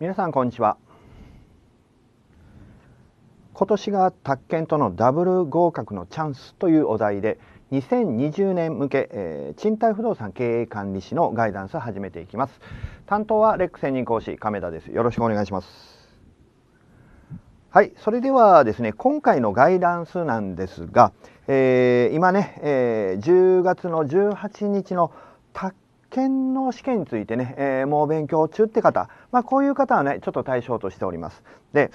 皆さんこんにちは今年が宅建とのダブル合格のチャンスというお題で2020年向け、えー、賃貸不動産経営管理士のガイダンスを始めていきます担当はレック専任講師亀田ですよろしくお願いしますはい、それではですね、今回のガイダンスなんですが、えー、今ね、えー、10月の18日の宅県の試験についてね、えー、もう勉強中って方、まあ、こういう方はねちょっと対象としております。で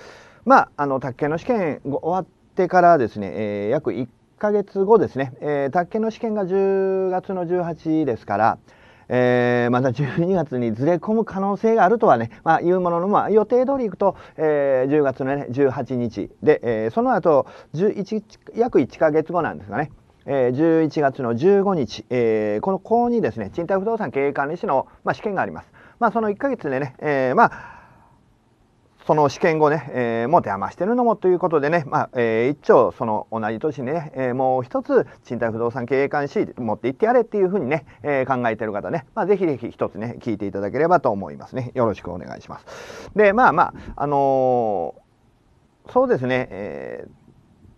まああの宅建の試験終わってからですね、えー、約1ヶ月後ですね、えー、宅建の試験が10月の18ですから、えー、また12月にずれ込む可能性があるとはね、まあ、いうものの、まあ、予定通りいくと、えー、10月の、ね、18日で、えー、その後11約1ヶ月後なんですがねえー、11月の15日、えー、このここにですね賃貸不動産経営管理士の、まあ、試験があります。まあ、その1ヶ月でね、えー、まあその試験後ね、えー、持て余してるのもということでね、まあえー、一丁その同じ年にね、えー、もう一つ賃貸不動産経営監視持って行ってやれっていうふうにね、えー、考えてる方ね、まあ、ぜひぜひ一つね聞いていただければと思いますねよろしくお願いします。でまあまああのー、そうですね、えー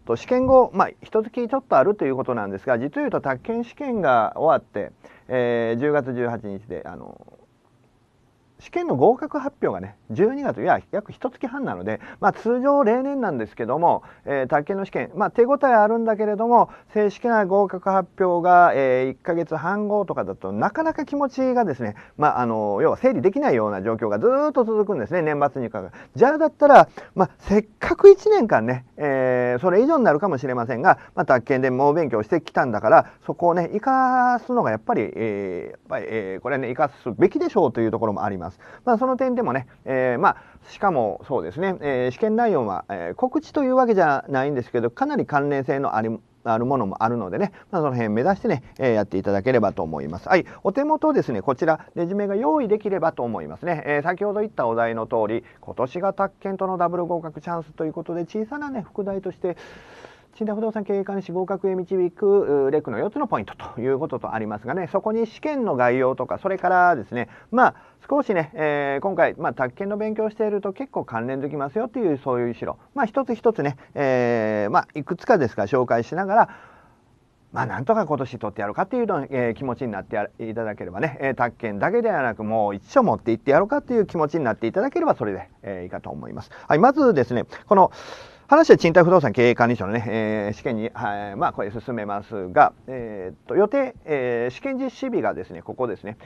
と試験後、まあ、一月ちょっとあるということなんですが実を言うと宅建試験が終わって、えー、10月18日であの試験の合格発表がね12月いや約1月半なので、まあ、通常例年なんですけども、えー、宅建の試験、まあ、手応えあるんだけれども正式な合格発表が、えー、1ヶ月半後とかだとなかなか気持ちがですね、まあ、あの要は整理できないような状況がずっと続くんですね年末にかかじゃあだったら、まあ、せっかく1年間ね、えー、それ以上になるかもしれませんが、まあ、宅建で猛勉強してきたんだからそこをね生かすのがやっぱり、えーやっぱりえー、これね生かすべきでしょうというところもあります。。まあ、その点でもね、えー、まあ、しかもそうですね、えー、試験内容は、えー、告知というわけじゃないんですけど、かなり関連性のありあるものもあるのでね、まあ、その辺目指してね、えー、やっていただければと思います。はい、お手元ですね、こちら、ねジめが用意できればと思いますね。えー、先ほど言ったお題の通り、今年が宅建とのダブル合格チャンスということで、小さなね、副題として、賃貸不動産経営管理士合格へ導くレクの4つのポイントということとありますがねそこに試験の概要とかそれからですねまあ少しね、えー、今回、まあ、宅建の勉強していると結構関連できますよっていうそういう資料、まあ、一つ一つね、えー、まあ、いくつかですが紹介しながらまあ、なんとか今年取ってやろうかっていうの、えー、気持ちになっていただければね、えー、宅建だけではなくもう一生持っていってやろうかっていう気持ちになっていただければそれで、えー、いいかと思います。はい、まずですね、この話は賃貸不動産経営管理者のね、えー、試験に、はい、まあ、これ進めますが、えー、っと、予定、え試験実施日がですね、ここですね。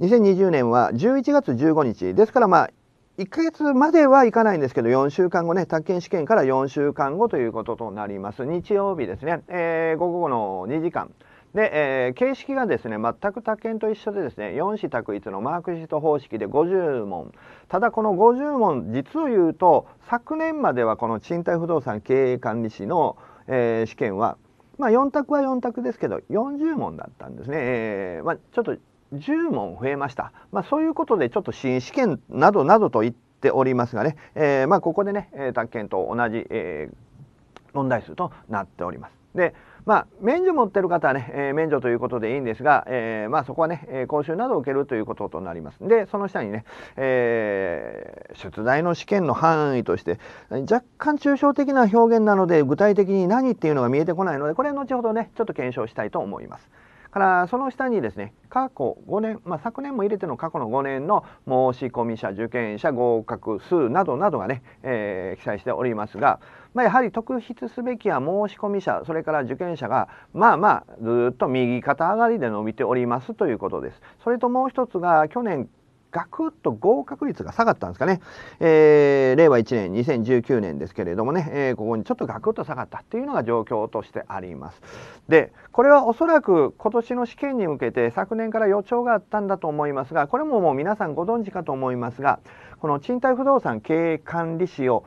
2020年は11月15日ですからまあ1ヶ月まではいかないんですけど4週間後ね宅建試験から4週間後ということとなります日曜日ですね、えー、午後の2時間で、えー、形式がですね全く宅建と一緒でですね4子択一のマークシート方式で50問ただこの50問実を言うと昨年まではこの賃貸不動産経営管理士の、えー、試験はまあ、4択は4択ですけど40問だったんですね、えーまあ、ちょっと10問増えました。まあ、そういうことでちょっと新試験などなどと言っておりますがね、えー、まあここでね、えー、宅と同じ、えー、問題数となっております。で、まあ、免除持ってる方はね、えー、免除ということでいいんですが、えー、まあ、そこはね、えー、講習などを受けるということとなります。で、その下にね、え出題の試験の範囲として、若干抽象的な表現なので、具体的に何っていうのが見えてこないので、これは後ほどね、ちょっと検証したいと思います。からその下にですね過去5年、まあ、昨年も入れての過去の5年の申込者受験者合格数などなどがね、えー、記載しておりますが、まあ、やはり特筆すべきは申込者それから受験者がまあまあずっと右肩上がりで伸びておりますということです。それともう一つが去年ガクッと合格率が下がったんですかね、えー、令和1年2019年ですけれどもね、えー、ここにちょっとガクッと下がったっていうのが状況としてありますでこれはおそらく今年の試験に向けて昨年から予兆があったんだと思いますがこれももう皆さんご存知かと思いますがこの賃貸不動産経営管理士を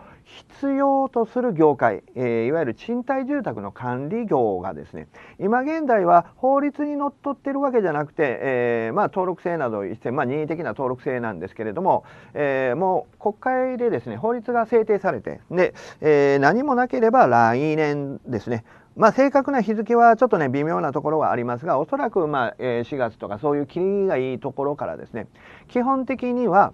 必要とする業界、えー、いわゆる賃貸住宅の管理業がですね今現在は法律にのっとってるわけじゃなくて、えー、まあ、登録制などして、まあ、任意的な登録制なんですけれども、えー、もう国会でですね法律が制定されてで、え何もなければ来年ですねまあ、正確な日付はちょっとね微妙なところはありますがおそらくまあ、え4月とかそういう切りがいいところからですね基本的には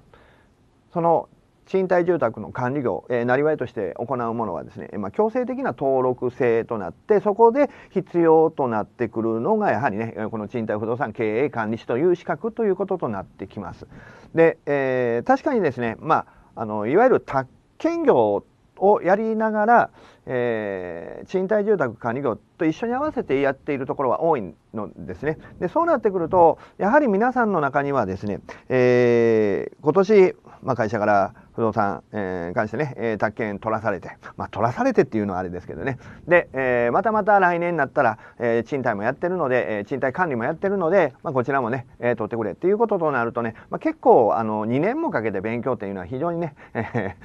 その賃貸住宅の管理業、えー、なりわいとして行うものはですね、まあ、強制的な登録制となってそこで必要となってくるのがやはりねこの賃貸不動産経営管理士という資格ということとなってきます。で、えー、確かにですね、まあ、あのいわゆる宅建業をやりながら、えー、賃貸住宅管理業と一緒に合わせてやっているところは多いのですね。でそうなってくるとやはり皆さんの中にはですね、え今年、まあ、会社から不動産、えー、関してね、えー、宅建取らされて、まあ、取らされてっていうのはあれですけどね。で、えー、またまた来年になったら、え賃貸もやってるので、え賃貸管理もやってるので、まあ、こちらもね、え取ってくれっていうこととなるとね、まあ、結構、あの、2年もかけて勉強っていうのは非常にね、え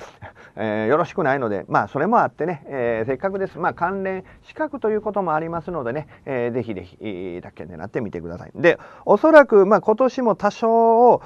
えー、よろしくないので、まあ、それもあってね、えせっかくです。まあ、関連資格ということもありますのでね、えー、ぜひぜひ、宅建狙ってみてください。で、おそらく、まあ、今年も多少、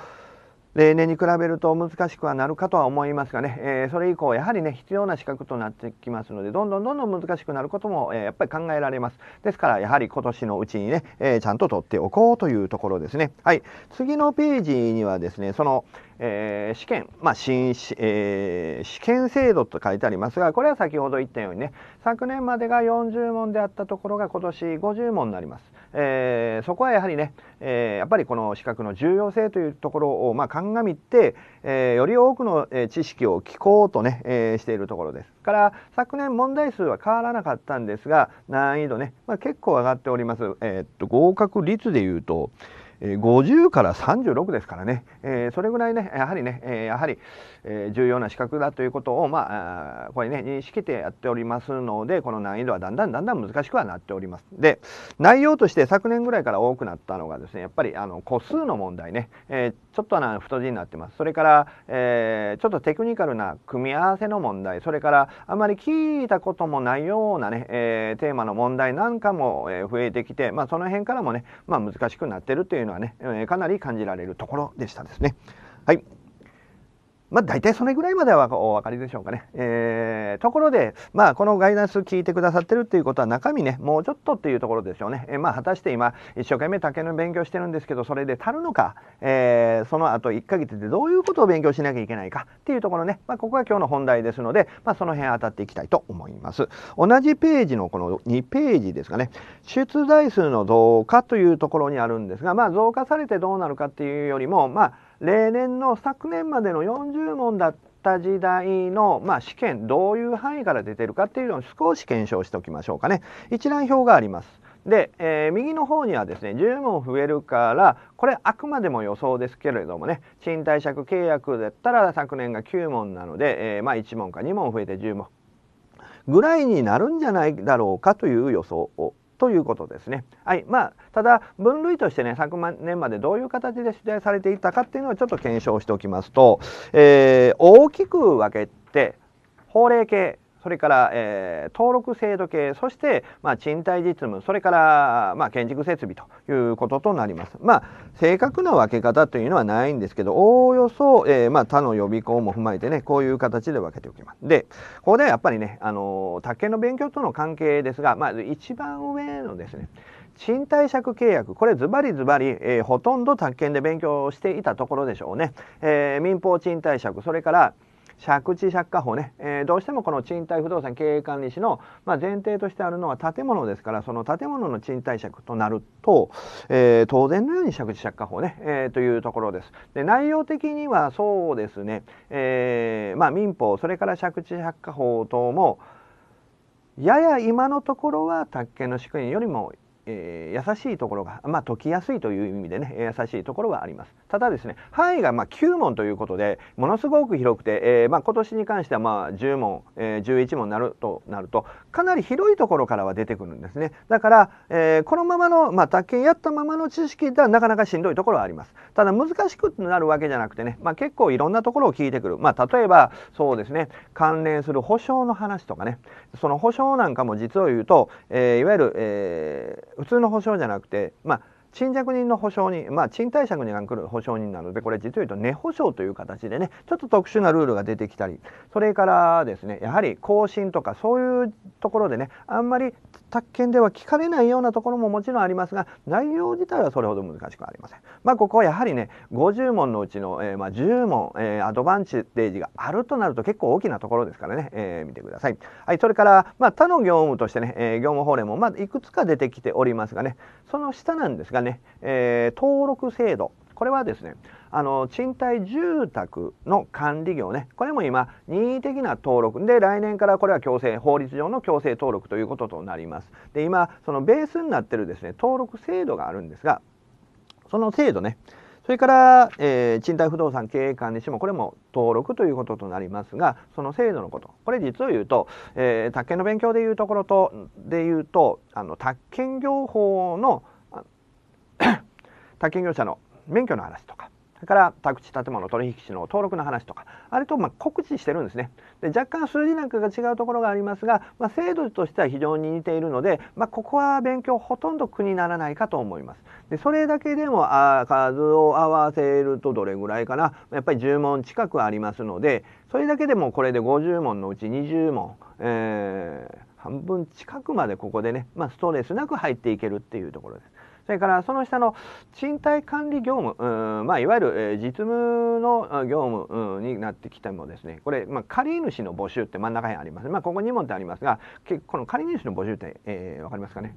例年に比べると難しくはなるかとは思いますがね、えー、それ以降やはりね必要な資格となってきますのでどんどんどんどん難しくなることも、えー、やっぱり考えられますですからやはり今年のうちにね、えー、ちゃんと取っておこうというところですねはい次のページにはですねその、え試験まあ新、え試験制度と書いてありますがこれは先ほど言ったようにね昨年までが40問であったところが今年50問になりますえー、そこはやはりね、えー、やっぱりこの資格の重要性というところを、まあ、鑑みて、えー、より多くの知識を聞こうとね、えー、しているところですから昨年問題数は変わらなかったんですが難易度ね、まあ、結構上がっております、えー、っと合格率でいうと50から36ですからね、えー、それぐらいね、やはりね、えやはり、え重要な資格だということを、まあ、これね、認識してやっておりますので、この難易度はだんだんだんだん難しくはなっております。で、内容として昨年ぐらいから多くなったのがですね、やっぱりあの個数の問題ね、えー、ちょっとな太字になってます。それから、えー、ちょっとテクニカルな組み合わせの問題、それからあまり聞いたこともないようなね、えテーマの問題なんかも増えてきて、まあ、その辺からもね、まあ、難しくなってるというのはね、えかなり感じられるところでしたですね。はい、まあ、大体それぐらいまではお分かりでしょうかね。えー、ところで、まあ、このガイダンス聞いてくださってるっていうことは中身ね、もうちょっとっていうところでしょうね。えー、まあ、果たして今、一生懸命竹の勉強してるんですけど、それで足るのか、えー、その後1ヶ月でどういうことを勉強しなきゃいけないかっていうところね、まあ、ここが今日の本題ですので、まあ、その辺当たっていきたいと思います。同じページのこの2ページですかね、出題数の増加というところにあるんですが、まあ、増加されてどうなるかっていうよりも、まあ、例年の昨年までの40問だった時代の、まあ、試験どういう範囲から出てるかっていうのを少し検証しておきましょうかね一覧表がありますで、えー、右の方にはですね10問増えるからこれあくまでも予想ですけれどもね賃貸借契約だったら昨年が9問なので、えー、まあ、1問か2問増えて10問ぐらいになるんじゃないだろうかという予想をということですね。はいまあ、ただ分類としてね昨年までどういう形で取材されていたかっていうのをちょっと検証しておきますと、えー、大きく分けて法令系それから、えー、登録制度系、そして、まあ、賃貸実務、それから、まあ、建築設備ということとなります。まあ、正確な分け方というのはないんですけど、おおよそ、えー、まあ、他の予備校も踏まえてね、こういう形で分けておきます。で、ここでやっぱりね、あの、宅建の勉強との関係ですが、まあ、一番上のですね、賃貸借契約これズバリズバリ、えー、ほとんど宅建で勉強していたところでしょうね、えー、民法賃貸借それから借地借家法ね、えー、どうしてもこの賃貸不動産経営管理士の、まあ、前提としてあるのは建物ですからその建物の賃貸借となると、えー、当然のように借地借家法ね、えー、というところです。で内容的にはそうですね、えまあ、民法それから借地借家法等もやや今のところは宅建の仕組みよりもえー、優しいところが、まあ、解きやすいという意味でね優しいところはありますただですね範囲がまあ9問ということでものすごく広くて、えー、まあ、今年に関してはまあ10問、えー、11問になるとなるとかなり広いところからは出てくるんですねだから、えこのままの、まあ、宅建やったままの知識ではなかなかしんどいところはありますただ難しくなるわけじゃなくてね、まあ、結構いろんなところを聞いてくる、まあ、例えばそうですね関連する保証の話とかねその保証なんかも実を言うと、えいわゆる、えー普通の保証じゃなくてまあ賃借人の保証人、まあ、賃貸借にが来る保証人なのでこれ実を言うと根保証という形でねちょっと特殊なルールが出てきたりそれからですねやはり更新とかそういうところでねあんまり宅建では聞かれないようなところももちろんありますが内容自体はそれほど難しくありません。まあ、ここはやはりね50問のうちの、えー、まあ、10問、えー、アドバンテージがあるとなると結構大きなところですからね、えー、見てください。はい、それから、まあ、他の業務としてね、え業務法令もまいくつか出てきておりますがね、その下なんですがね、えー、登録制度これはですねあの賃貸住宅の管理業ねこれも今任意的な登録で来年からこれは強制法律上の強制登録ということとなりますで今そのベースになってるですね登録制度があるんですがその制度ねそれから、えー、賃貸不動産経営管理士もこれも登録ということとなりますがその制度のことこれ実を言うと、えー、宅建の勉強でいうところとで言うとあの宅建業法の 宅建業者の免許の話とかそれから宅地建物取引士の登録の話とかあれとま告知してるんですねで若干数字なんかが違うところがありますが、まあ、制度としては非常に似ているので、まあ、ここは勉強ほとんど苦にならないかと思いますでそれだけでもあ数を合わせるとどれぐらいかなやっぱり10問近くありますのでそれだけでもこれで50問のうち20問、えー、半分近くまでここでね、まあ、ストレスなく入っていけるっていうところですそれからその下の賃貸管理業務、まあ、いわゆる、え実務の業務になってきてもですねこれ、まあ、借主の募集って真ん中辺あります、まあ、ここ2問ってありますがこの借主の募集って、えー、分かりますかね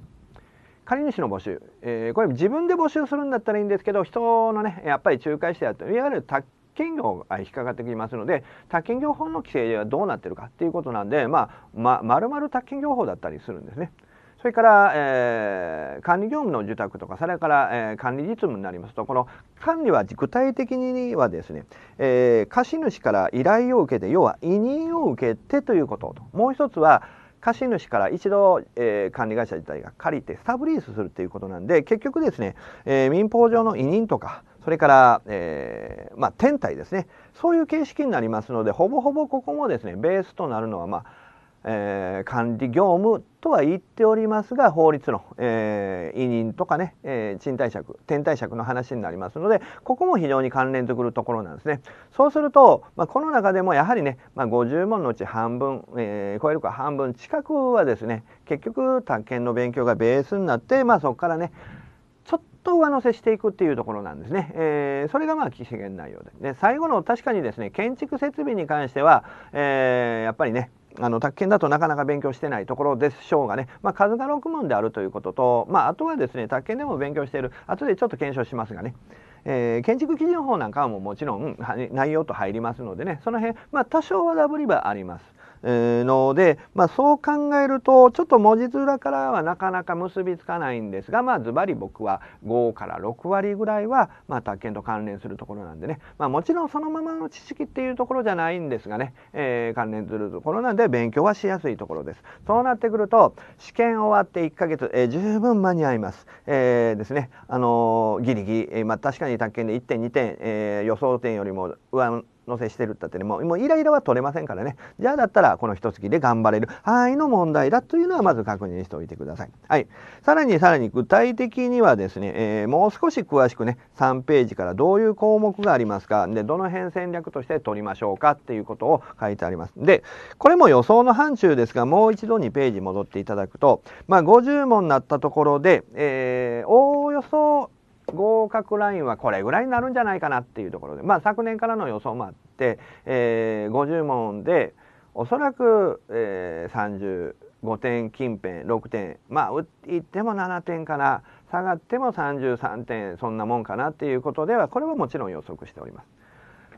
借主の募集、えー、これ自分で募集するんだったらいいんですけど人のねやっぱり仲介してやっていわゆる宅建業が引っかかってきますので宅建業法の規制ではどうなってるかっていうことなんでまあまるまる宅建業法だったりするんですね。それから、えー、管理業務の受託とかそれから、えー、管理実務になりますとこの管理は具体的にはですね、えー、貸主から依頼を受けて要は委任を受けてということともう一つは貸主から一度、えー、管理会社自体が借りてスタブリースするということなんで結局ですね、えー、民法上の委任とかそれから、えー、まあ、天体ですねそういう形式になりますのでほぼほぼここもですねベースとなるのはまあえー、管理業務とは言っておりますが法律の、えー、委任とかね、えー、賃貸借転貸借の話になりますのでここも非常に関連づくるところなんですねそうすると、まあ、この中でもやはりね、まあ、50問のうち半分、えー、超えるか半分近くはですね結局宅建の勉強がベースになって、まあ、そこからね、と上乗せしていくっていうところなんですね、えー、それがまあ期限内容でで最後の確かにですね建築設備に関しては、えー、やっぱりねあの宅建だとなかなか勉強してないところでしょうがね、まあ、数が6問であるということと、まあ、あとはですね宅建でも勉強している後でちょっと検証しますがねえー、建築基準法なんかはももちろん内容と入りますのでねその辺、まあ、多少はダブりはあります。ので、まあ、そう考えるとちょっと文字面からはなかなか結びつかないんですがまあズバリ僕は5から6割ぐらいは、まあ、宅建と関連するところなんでね、まあ、もちろんそのままの知識っていうところじゃないんですがね、えー、関連するところなんで勉強はしやすいところです。そうなってくると試験終わって1ヶ月、えー、十分間に合います。えー、ですね、あのー、ギリギリ、えー、まあ、確かに宅建で1点2点、えー、予想点よりも上乗せしてるったってねもうもうイライラは取れませんからねじゃあだったらこの一月で頑張れる範囲の問題だというのはまず確認しておいてください、はい、さらにさらに具体的にはですね、えー、もう少し詳しくね3ページからどういう項目がありますかでどの辺戦略として取りましょうかっていうことを書いてありますでこれも予想の範疇ですがもう一度2ページ戻っていただくと、まあ、50問になったところで、えー、おおよそ合格ラインはこれぐらいになるんじゃないかなっていうところで、まあ、昨年からの予想もあって、えー、50問でおそらく、えー、35点近辺6点まあいっても7点から下がっても33点そんなもんかなっていうことではこれはもちろん予測しております。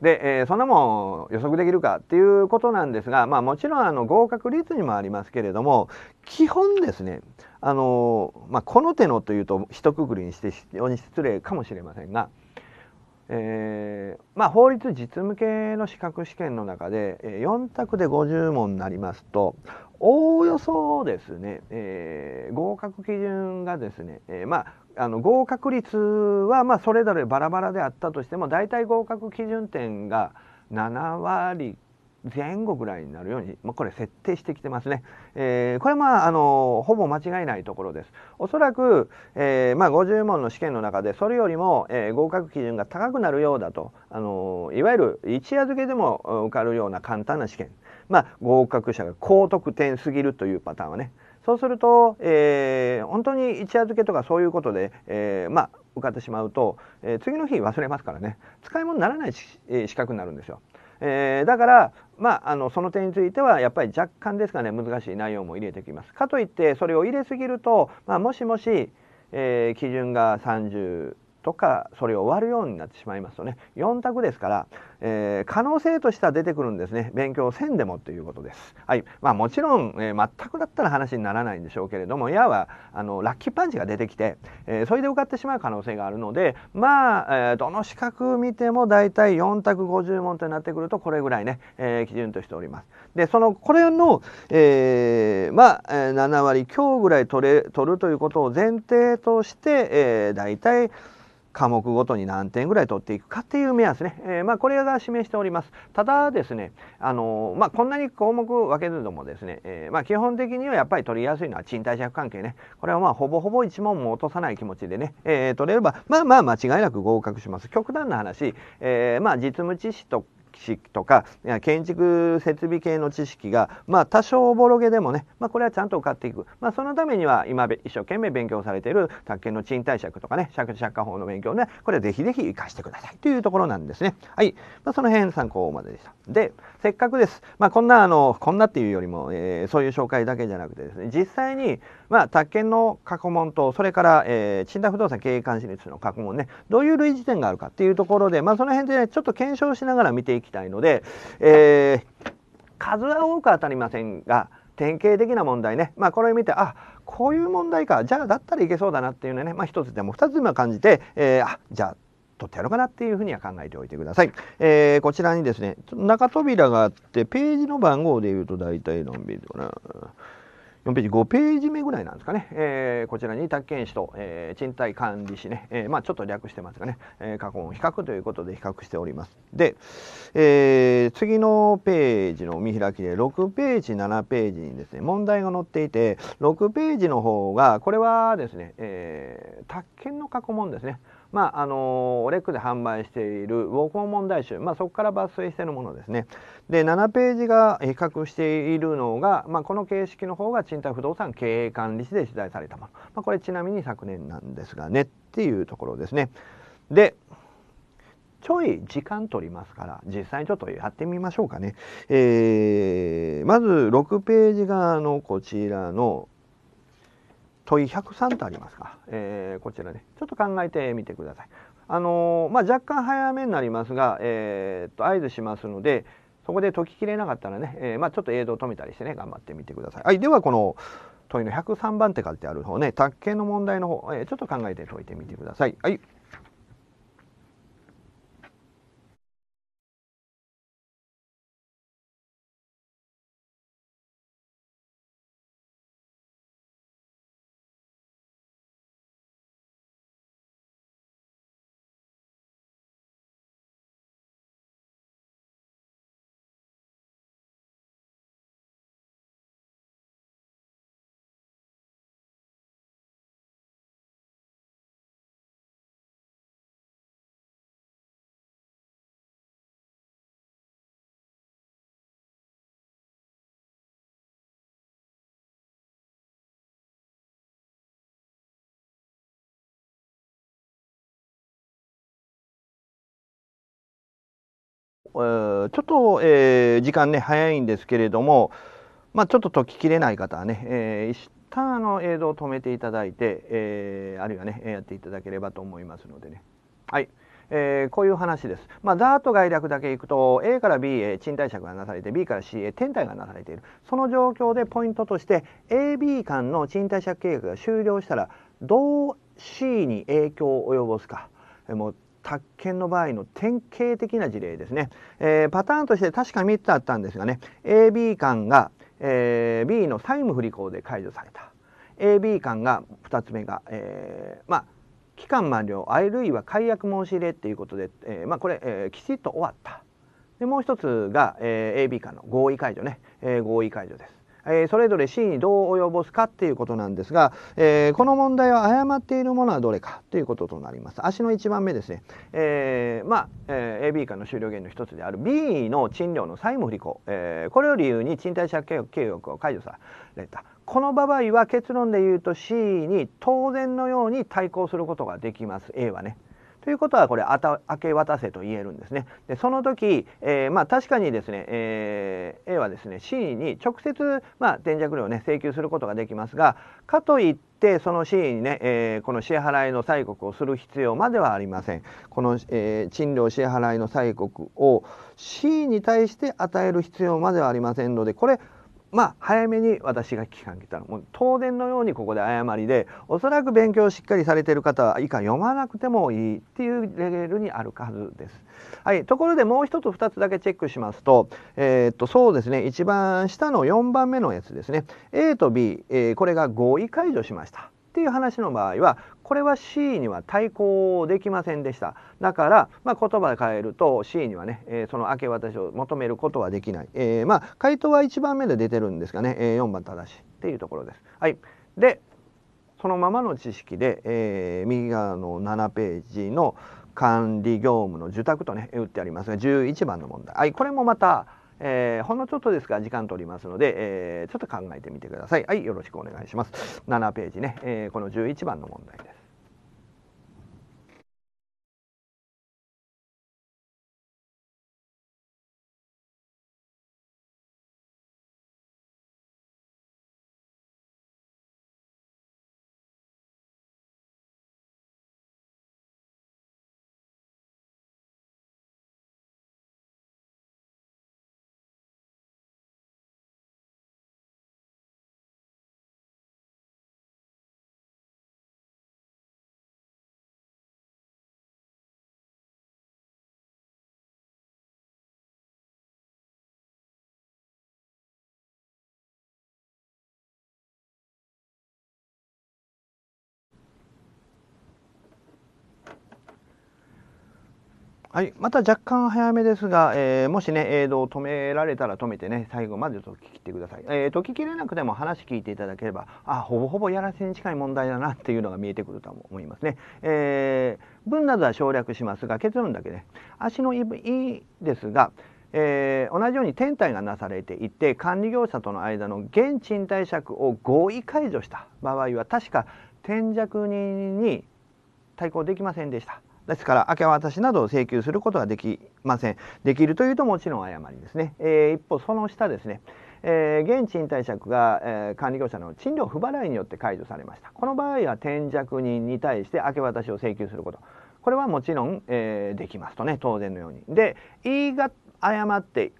で、えー、そんなもん予測できるかっていうことなんですが、まあ、もちろんあの合格率にもありますけれども基本ですねあの、まあ、この手のというと一括りにして非常に失礼かもしれませんが、えーまあ、法律実務系の資格試験の中で4択で50問になりますとおおよそですね、えー、合格基準がですね、えー、まああの合格率はまあそれぞれバラバラであったとしても大体合格基準点が7割前後ぐらいになるように、まあ、これ設定してきてますね。えー、これまあ、あの、ほぼ間違いないところです。おそらく、えー、まあ、50問の試験の中で、それよりも、えー、合格基準が高くなるようだと、あの、いわゆる一夜漬けでも受かるような簡単な試験。まあ、合格者が高得点すぎるというパターンはね、そうすると、えー、本当に一夜漬けとかそういうことで、えー、まあ受かってしまうと、えー、次の日忘れますからね使い物にならないし、えー、資格になるんですよ。えー、だから、まあ、あのその点についてはやっぱり若干ですがね難しい内容も入れてきます。かといってそれを入れすぎると、まあ、もしもし、えー、基準が30とかそれを割るようになってしまいますとね4択ですから、えー、可能性としては出てくるんですね勉強せんでもということです。はいまあ、もちろん、えー、全くだったら話にならないんでしょうけれどもいわばあのラッキーパンチが出てきて、えー、それで受かってしまう可能性があるのでまあ、えどの資格見ても大体4択50問となってくるとこれぐらいね、え基準としております。でそのこれの、えまあ、7割強ぐらい取れ取るということを前提として、えいたい科目ごとに何点ぐらい取っていくかっていう目安ね、えー、まあ、これが示しておりますただですねあのー、まあ、こんなに項目分けるのもですね、えー、まあ、基本的にはやっぱり取りやすいのは賃貸借関係ねこれはまあほぼほぼ1問も落とさない気持ちでね、え取れればまあまあ間違いなく合格します極端な話、えまあ実務知識と識とか建築設備系の知識が、まあ、多少おぼろげでもね、まあ、これはちゃんと受かっていく、まあ、そのためには今一生懸命勉強されている宅建の賃貸借とかね借借家法の勉強ねこれぜひぜひ活かしてくださいというところなんですね。はいまあ、その辺参考まででした。でせっかくです、まあ、こんなあのこんなっていうよりも、えー、そういう紹介だけじゃなくてですね実際に、まあ、宅建の過去問とそれから、えー、賃貸不動産経営監視率の過去問ねどういう類似点があるかっていうところで、まあ、その辺でねちょっと検証しながら見ていきたいので、えー、数は多く当たりませんが典型的な問題ね、まあ、これを見てあこういう問題かじゃあだったらいけそうだなっていうのね、まあ、1つでも2つでも感じて、えー、あじゃあ取ってやろうかなっていうふうには考えておいてください。えー、こちらにですね、中扉があって、ページの番号で言うと大体のんびりかな。4ページ5ページ目ぐらいなんですかね、えー、こちらに宅建士と、えー、賃貸管理士ね、えー、まあちょっと略してますがね、えー、過去の比較ということで比較しておりますで、えー、次のページの見開きで6ページ7ページにですね問題が載っていて6ページの方がこれはですね、えー、宅建の過去問ですねまああのレックで販売しているウォーコ問題集、まあ、そこから抜粋しているものですね。で7ページが比較しているのが、まあ、この形式の方が賃貸不動産経営管理士で取材されたもの、まあ、これちなみに昨年なんですがねっていうところですね。でちょい時間取りますから実際にちょっとやってみましょうかね。えー、まず6ページがのこちらの問い103とありますか、えー、こちらねちょっと考えてみてください。あのー、まあ、若干早めになりますが、えー、っと合図しますのでそこで解ききれなかったらね、えまあ、ちょっと映像を止めたりしてね頑張ってみてください。はい、ではこの問いの103番って書いてある方ね卓形の問題の方、えちょっと考えて解いてみてください。はいえちょっと、えー、時間ね早いんですけれども、まあ、ちょっと解ききれない方はね、えー、一の映像を止めていただいて、えー、あるいはねやっていただければと思いますのでね。はいえー、こういう話です。まあ、ざーっと概略だけいくと A から B へ賃貸借がなされて B から C へ転貸がなされているその状況でポイントとして AB 間の賃貸借契約が終了したらどう C に影響を及ぼすかもう宅建の場合の典型的な事例ですね、えー、パターンとして確か3つあったんですがね AB 間が、えー、B の債務不履行で解除された AB 間が2つ目が、えー、まあ期間満了あるいは解約申し入れっていうことで、えー、まあこれ、えー、きちっと終わったでもう一つが、えー、AB 間の合意解除ね、えー、合意解除ですえー、それぞれ C にどう及ぼすかっていうことなんですが、えー、この問題は誤っているものはどれかということとなります足の1番目ですね、えー、まあ、え AB 間の終了源の一つである B の賃料の債務不履行、えこれを理由に賃貸借契約を解除されたこの場合は結論で言うと C に当然のように対抗することができます A はね。ということはこれ明け渡せと言えるんですね。でその時、えー、まあ、確かにですね、えー、A はですね C に直接、まあ、転弱料を、ね、請求することができますがかといってその C にね、えー、この支払いの催告をする必要まではありませんこの、えー、賃料支払いの催告を C に対して与える必要まではありませんのでこれまあ、早めに私が期間来たらもう当然のようにここで誤りでおそらく勉強をしっかりされている方は以下読まなくてもいいっていうレベルにあるはずです。はい、ところでもう一つ二つだけチェックしますと,、えー、っとそうですね一番下の4番目のやつですね A と B、えー、これが合意解除しました。っていう話の場合はこれは C には対抗できませんでしただから、まあ、言葉で変えると C にはね、えー、その明け渡しを求めることはできない、えー、まあ回答は1番目で出てるんですがね、えー、4番正しいっていうところです。はい、でそのままの知識で、えー、右側の7ページの管理業務の受託とね打ってありますが11番の問題、はい、これもまたえー、ほんのちょっとですが時間取りますので、えー、ちょっと考えてみてください。はい、よろしくお願いします。7ページね、えー、この11番の問題です。はい、また若干早めですが、えー、もしね、えを止められたら止めてね、最後までと聞きてください。えー、解ききれなくても話聞いていただければ、あ、ほぼほぼやらせに近い問題だなっていうのが見えてくると思いますね。えー、文などは省略しますが、結論だけね、足のいいですが、えー、同じように天体がなされていて管理業者との間の現賃貸借を合意解除した場合は確か転弱人に対抗できませんでした。ですから明け渡しなどを請求することはできませんできるというともちろん誤りですね、えー、一方その下ですねえー、現賃貸借が、えー、管理業者の賃料不払いによって解除されましたこの場合は転着人に対して明け渡しを請求することこれはもちろん、えー、できますとね当然のように。で E が誤って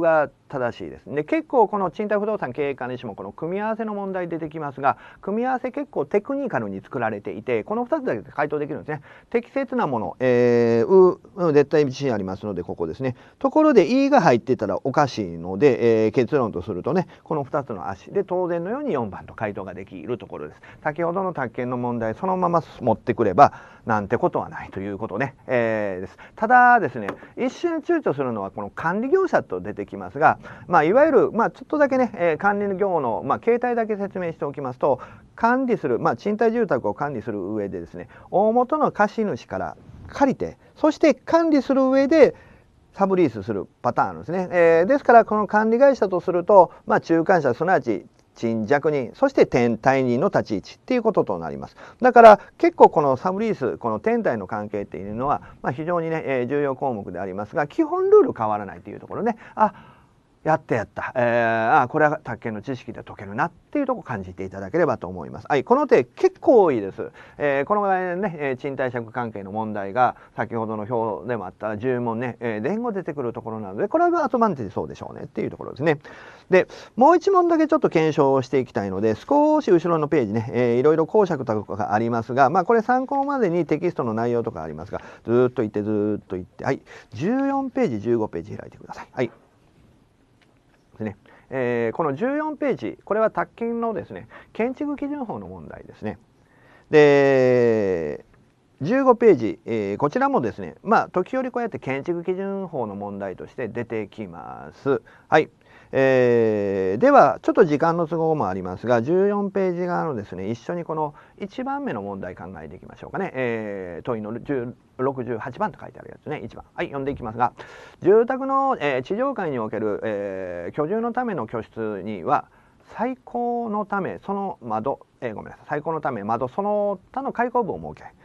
が正しいですで結構この賃貸不動産経営管理士もこの組み合わせの問題出てきますが組み合わせ結構テクニカルに作られていてこの2つだけで回答できるんですね適切なもの、えー、う絶対自信ありますのでここですねところで E が入ってたらおかしいので、えー、結論とするとねこの2つの足で当然のように4番と回答ができるところです先ほどの宅建の問題そのまま持ってくればなんてことはないということね、えー、ですただですね一瞬躊躇するのはこの管理業者と出てきますが、まあ、いわゆる、まあ、ちょっとだけね、えー、管理の業務の、まあ、形態だけ説明しておきますと管理する、まあ、賃貸住宅を管理する上でですね大元の貸主から借りてそして管理する上でサブリースするパターンですね、えー、ですからこの管理会社とすると、まあ、中間者すなわち沈弱人そして天体人の立ち位置っていうこととなりますだから結構このサブリースこの天体の関係っていうのは、まあ、非常にね、えー、重要項目でありますが基本ルール変わらないというところねあやってやった。えー、あこれは卓研の知識で解けるなっていうとこ感じていただければと思います。はい、この手結構多いです。えー、このぐらいね、えー、賃貸借関係の問題が先ほどの表でもあった10問ね、えー、連合出てくるところなので、これはアドバンテージそうでしょうねっていうところですね。で、もう一問だけちょっと検証していきたいので、少し後ろのページね、えー、いろいろ公爵とかがありますが、まあこれ参考までにテキストの内容とかありますが、ずっといってずっといって、はい、14ページ、15ページ開いてください。はい。ですね、えー、この14ページこれは宅建のですね建築基準法の問題ですねで15ページ、えー、こちらもですねまあ時折こうやって建築基準法の問題として出てきますはいえー、ではちょっと時間の都合もありますが14ページ側のですね一緒にこの1番目の問題考えていきましょうかね、えー、問いの68番と書いてあるやつね1番はい読んでいきますが住宅の、えー、地上階における、え居住のための居室には最高のためその窓、えごめんなさい最高のため窓その他の開口部を設け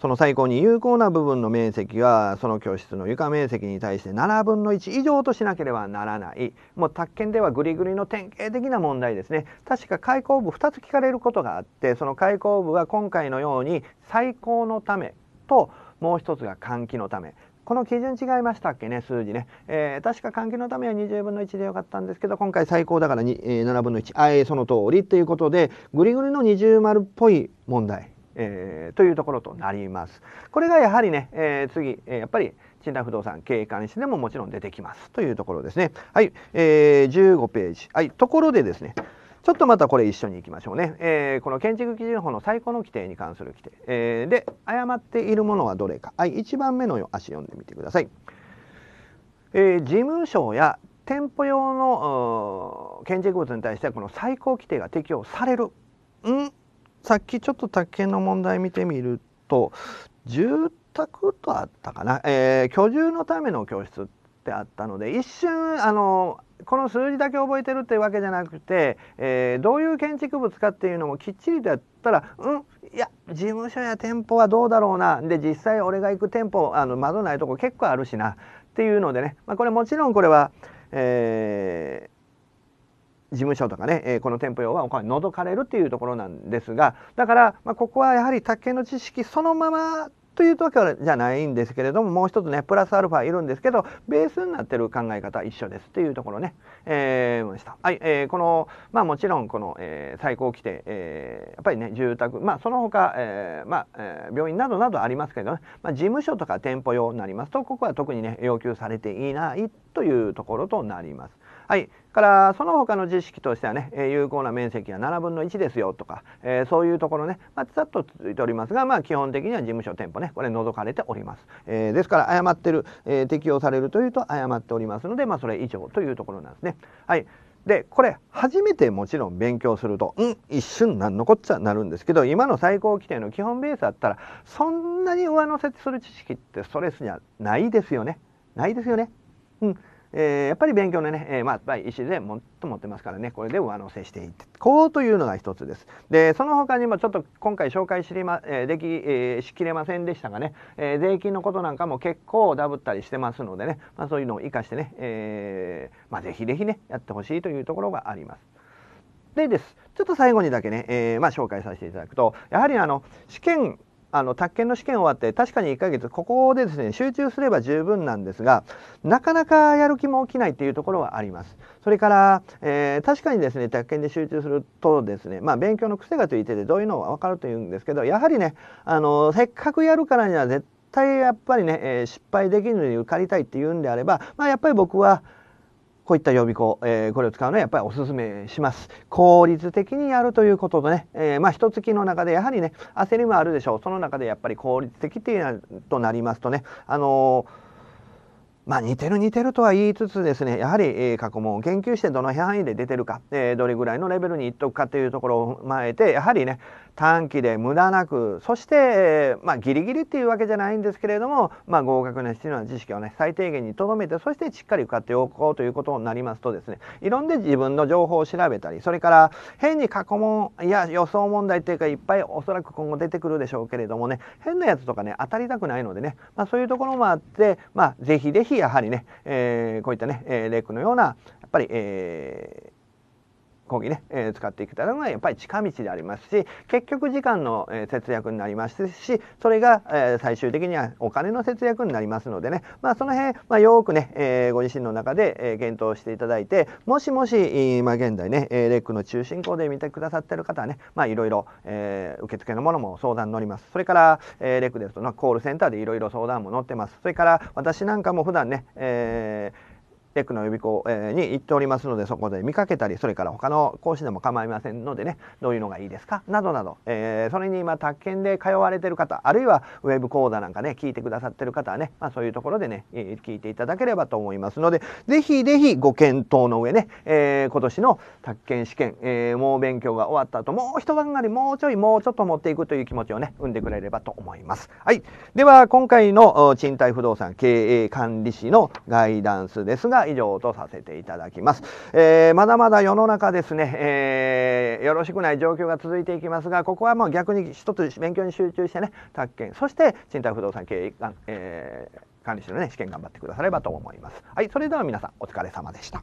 その最高に有効な部分の面積はその教室の床面積に対して7分の1以上としなければならないもう宅建ではグリグリの典型的な問題ですね確か開口部2つ聞かれることがあってその開口部は今回のように最高のためともう一つが換気のためこの基準違いましたっけね数字ね、えー、確か換気のためは20分の1でよかったんですけど今回最高だから2、えー、7分の1あえー、その通りということでグリグリの二重丸っぽい問題えー、というところとなります。これがやはりね、えー、次、えー、やっぱり賃貸不動産経営監視でももちろん出てきますというところですね。はい、えー、15ページ。はい、ところでですね、ちょっとまたこれ一緒に行きましょうね。えー、この建築基準法の最高の規定に関する規定。えー、で、誤っているものはどれか。はい、1番目の足読んでみてください。えー、事務所や店舗用の建築物に対してはこの最高規定が適用される。んさっきちょっと宅建の問題見てみると住宅とあったかな、えー、居住のための教室ってあったので一瞬あのこの数字だけ覚えてるっていうわけじゃなくて、えー、どういう建築物かっていうのもきっちりとやったらうんいや事務所や店舗はどうだろうなで実際俺が行く店舗あの窓ないとこ結構あるしなっていうのでね、まあ、これもちろんこれは、え事務所とかね、えー、この店舗用はお金除かれるっていうところなんですがだから、まあ、ここはやはり宅建の知識そのままというわは、じゃないんですけれどももう一つねプラスアルファいるんですけどベースになってる考え方一緒ですというところね、えー、でした。はい、えー、このまあもちろんこの、えー、最高規定、えー、やっぱりね住宅まあその他、えー、まあ、えー、病院などなどありますけどね、まあ、事務所とか店舗用になりますとここは特にね要求されていないというところとなります。はい、からその他の知識としてはね有効な面積が7分の1ですよとか、えー、そういうところね、まあ、ざっと続いておりますが、まあ、基本的には事務所店舗ねこれ除かれております、えー、ですから誤ってる、えー、適用されるというと誤っておりますので、まあ、それ以上というところなんですね。はいでこれ初めてもちろん勉強するとうん一瞬なんのこっちゃなるんですけど今の最高規定の基本ベースだったらそんなに上乗せする知識ってストレスじゃないですよねないですよね。うん、えー、やっぱり勉強のね、えー、まあ、石でもっと持ってますからね、これで上乗せしていって、こうというのが一つです。で、その他にもちょっと今回紹介しりま、えー、でき、えー、しきれませんでしたがね、えー、税金のことなんかも結構ダブったりしてますのでね、まあ、そういうのを活かしてね、えー、まあ、ぜひぜひね、やってほしいというところがあります。でです。ちょっと最後にだけね、えー、まあ、紹介させていただくと、やはりあの、試験あの宅建の試験終わって確かに1ヶ月ここでですね集中すれば十分なんですがなかなかやる気も起きないっていうところはあります。それから、えー、確かにですね宅建で集中するとですね、まあ、勉強の癖がついててどういうのは分かるというんですけどやはりねあのせっかくやるからには絶対やっぱりね、えー、失敗できるのに受かりたいっていうんであれば、まあ、やっぱり僕はこういった予備校、えー、これを使うのはやっぱりお勧めします。効率的にやるということとね、えー、まあ一月の中でやはりね、焦りもあるでしょう。その中でやっぱり効率的っていうとなりますとね、あのーまあ、似てる似てるとは言いつつですねやはり、え過去問を研究してどの範囲で出てるか、えー、どれぐらいのレベルにいっとくかというところを踏まえてやはりね短期で無駄なくそして、まあ、ギリギリっていうわけじゃないんですけれども、まあ、合格に必要な知識をね最低限にとどめてそしてしっかり受かっておこうということになりますとですねいろんな自分の情報を調べたりそれから変に過去問いや予想問題っていうかいっぱいおそらく今後出てくるでしょうけれどもね変なやつとかね当たりたくないのでね、まあ、そういうところもあって、まあ、ぜひぜひやはりね、えー、こういったね、えー、レックのようなやっぱり、えー講義ね、えー、使っていけたのがやっぱり近道でありますし結局時間の、えー、節約になりますしそれが、えー、最終的にはお金の節約になりますのでね、まあ、その辺、まあ、よくね、えー、ご自身の中で、えー、検討していただいてもしもし今現在ね、えレックの中心校で見てくださってる方はねいろいろ受付のものも相談乗りますそれから、えー、レックですとコールセンターでいろいろ相談も乗ってますそれから私なんかも普段ね、えーテックの予備校、えに行っておりますのでそこで見かけたりそれから他の講師でも構いませんのでねどういうのがいいですかなどなど、えー、それに今宅建で通われている方あるいはウェブ講座なんかね聞いてくださっている方はね、まあ、そういうところでね聞いていただければと思いますのでぜひぜひご検討の上ね、えー、今年の宅建試験、えー、もう勉強が終わった後もう一晩がりもうちょいもうちょっと持っていくという気持ちをね生んでくれればと思います。はい、では今回の賃貸不動産経営管理士のガイダンスですが以上とさせていただきます。えー、まだまだ世の中ですね、えー、よろしくない状況が続いていきますが、ここはもう逆に一つ勉強に集中してね、宅建、そして賃貸不動産経営、えー、管理士のね、試験頑張ってくださればと思います。はい、それでは皆さんお疲れ様でした。